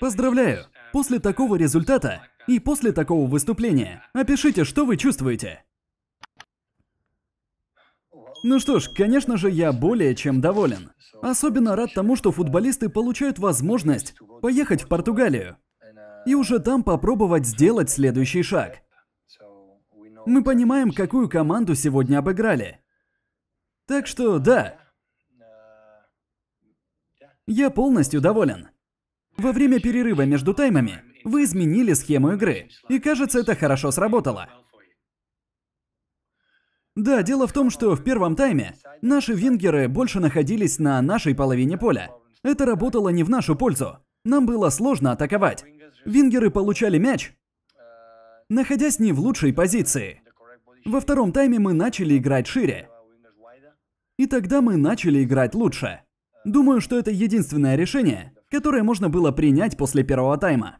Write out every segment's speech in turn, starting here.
Поздравляю! После такого результата и после такого выступления опишите, что вы чувствуете. Ну что ж, конечно же, я более чем доволен. Особенно рад тому, что футболисты получают возможность поехать в Португалию и уже там попробовать сделать следующий шаг. Мы понимаем, какую команду сегодня обыграли. Так что да, я полностью доволен. Во время перерыва между таймами вы изменили схему игры, и кажется, это хорошо сработало. Да, дело в том, что в первом тайме наши вингеры больше находились на нашей половине поля. Это работало не в нашу пользу. Нам было сложно атаковать. Вингеры получали мяч, находясь не в лучшей позиции. Во втором тайме мы начали играть шире. И тогда мы начали играть лучше. Думаю, что это единственное решение, которое можно было принять после первого тайма.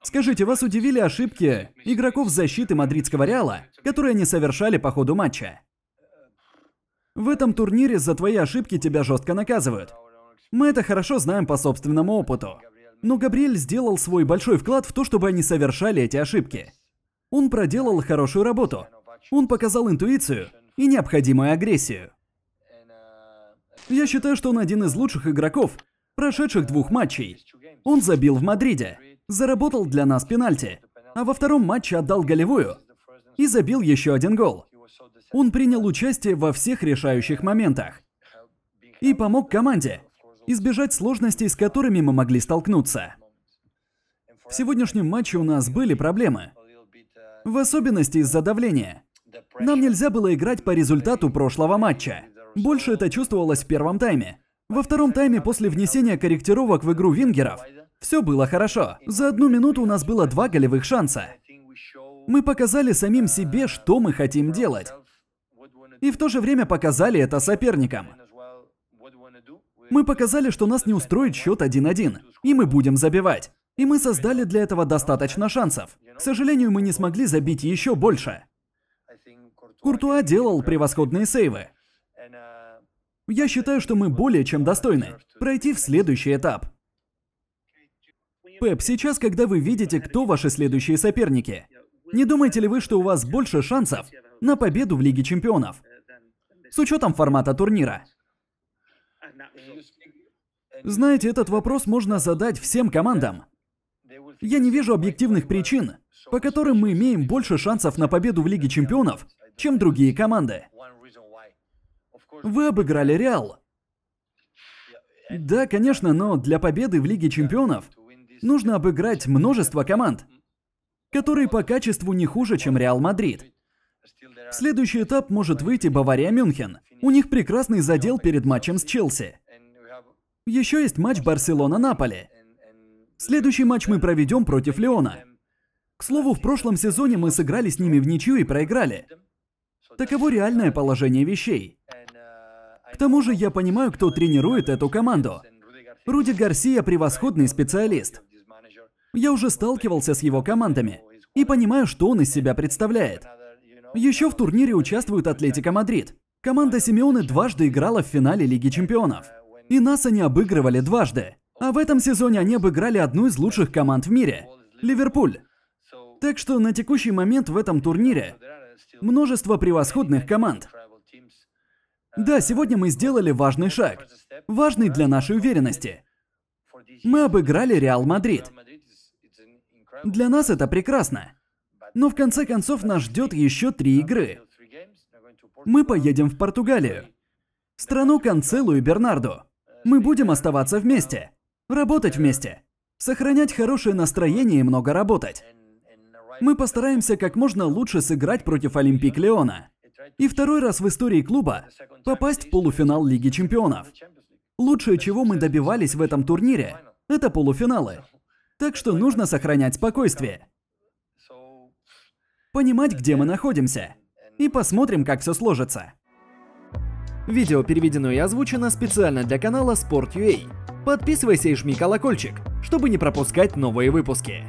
Скажите, вас удивили ошибки игроков защиты мадридского Реала, которые они совершали по ходу матча? В этом турнире за твои ошибки тебя жестко наказывают. Мы это хорошо знаем по собственному опыту. Но Габриэль сделал свой большой вклад в то, чтобы они совершали эти ошибки. Он проделал хорошую работу. Он показал интуицию и необходимую агрессию. Я считаю, что он один из лучших игроков, прошедших двух матчей. Он забил в Мадриде, заработал для нас пенальти, а во втором матче отдал голевую и забил еще один гол. Он принял участие во всех решающих моментах и помог команде избежать сложностей, с которыми мы могли столкнуться. В сегодняшнем матче у нас были проблемы, в особенности из-за давления. Нам нельзя было играть по результату прошлого матча. Больше это чувствовалось в первом тайме. Во втором тайме после внесения корректировок в игру вингеров все было хорошо. За одну минуту у нас было два голевых шанса. Мы показали самим себе, что мы хотим делать. И в то же время показали это соперникам. Мы показали, что нас не устроит счет 1-1, и мы будем забивать. И мы создали для этого достаточно шансов. К сожалению, мы не смогли забить еще больше. Куртуа делал превосходные сейвы. Я считаю, что мы более чем достойны пройти в следующий этап. Пеп, сейчас, когда вы видите, кто ваши следующие соперники, не думаете ли вы, что у вас больше шансов на победу в Лиге чемпионов? С учетом формата турнира. Знаете, этот вопрос можно задать всем командам. Я не вижу объективных причин, по которым мы имеем больше шансов на победу в Лиге чемпионов, чем другие команды. Вы обыграли Реал. Да, конечно, но для победы в Лиге Чемпионов нужно обыграть множество команд, которые по качеству не хуже, чем Реал Мадрид. В следующий этап может выйти Бавария-Мюнхен. У них прекрасный задел перед матчем с Челси. Еще есть матч Барселона-Наполи. Следующий матч мы проведем против Леона. К слову, в прошлом сезоне мы сыграли с ними в ничью и проиграли. Таково реальное положение вещей. К тому же я понимаю, кто тренирует эту команду. Руди Гарсия – превосходный специалист. Я уже сталкивался с его командами и понимаю, что он из себя представляет. Еще в турнире участвует Атлетика Мадрид. Команда Симеоны дважды играла в финале Лиги Чемпионов. И нас они обыгрывали дважды. А в этом сезоне они обыграли одну из лучших команд в мире – Ливерпуль. Так что на текущий момент в этом турнире множество превосходных команд – да, сегодня мы сделали важный шаг, важный для нашей уверенности. Мы обыграли Реал Мадрид. Для нас это прекрасно. Но в конце концов нас ждет еще три игры. Мы поедем в Португалию. Страну Канцелу и Бернарду. Мы будем оставаться вместе, работать вместе, сохранять хорошее настроение и много работать. Мы постараемся как можно лучше сыграть против Олимпик Леона и второй раз в истории клуба попасть в полуфинал Лиги Чемпионов. Лучшее, чего мы добивались в этом турнире, это полуфиналы. Так что нужно сохранять спокойствие. Понимать, где мы находимся. И посмотрим, как все сложится. Видео переведено и озвучено специально для канала Sport.ua. Подписывайся и жми колокольчик, чтобы не пропускать новые выпуски.